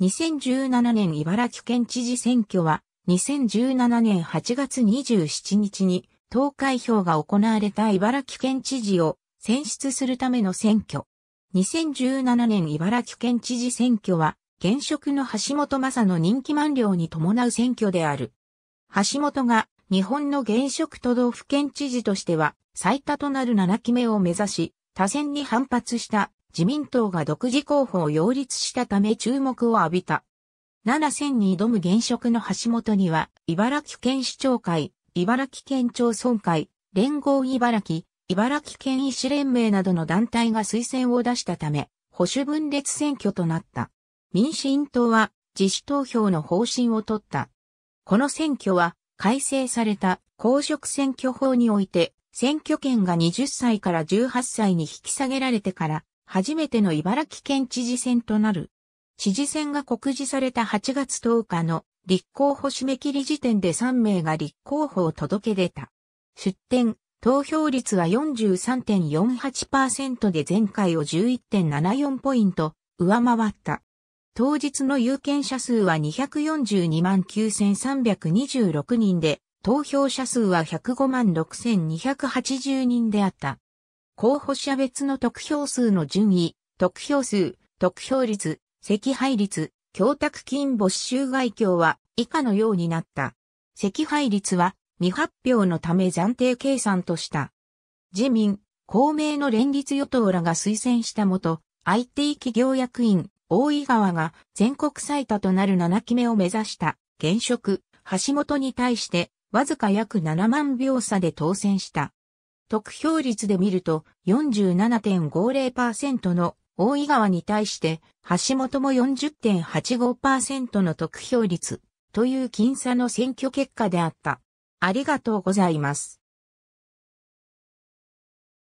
2017年茨城県知事選挙は、2017年8月27日に投開票が行われた茨城県知事を選出するための選挙。2017年茨城県知事選挙は、現職の橋本正の人気満了に伴う選挙である。橋本が日本の現職都道府県知事としては最多となる7期目を目指し、多選に反発した自民党が独自候補を擁立したため注目を浴びた。7選に挑む現職の橋本には、茨城県市長会、茨城県町村会、連合茨城、茨城県医師連盟などの団体が推薦を出したため、保守分裂選挙となった。民進党は自主投票の方針を取った。この選挙は改正された公職選挙法において選挙権が20歳から18歳に引き下げられてから初めての茨城県知事選となる。知事選が告示された8月10日の立候補締め切り時点で3名が立候補を届け出た。出展、投票率は43.48%で前回を11.74ポイント上回った。当日の有権者数は242万9326人で、投票者数は105万6280人であった。候補者別の得票数の順位、得票数、得票率、赤配率、供託金没収外境は以下のようになった。赤配率は未発表のため暫定計算とした。自民、公明の連立与党らが推薦したもと、IT 企業役員、大井川が全国最多となる7期目を目指した現職、橋本に対してわずか約7万票差で当選した。得票率で見ると47.50%の大井川に対して橋本も40.85%の得票率という僅差の選挙結果であった。ありがとうございます。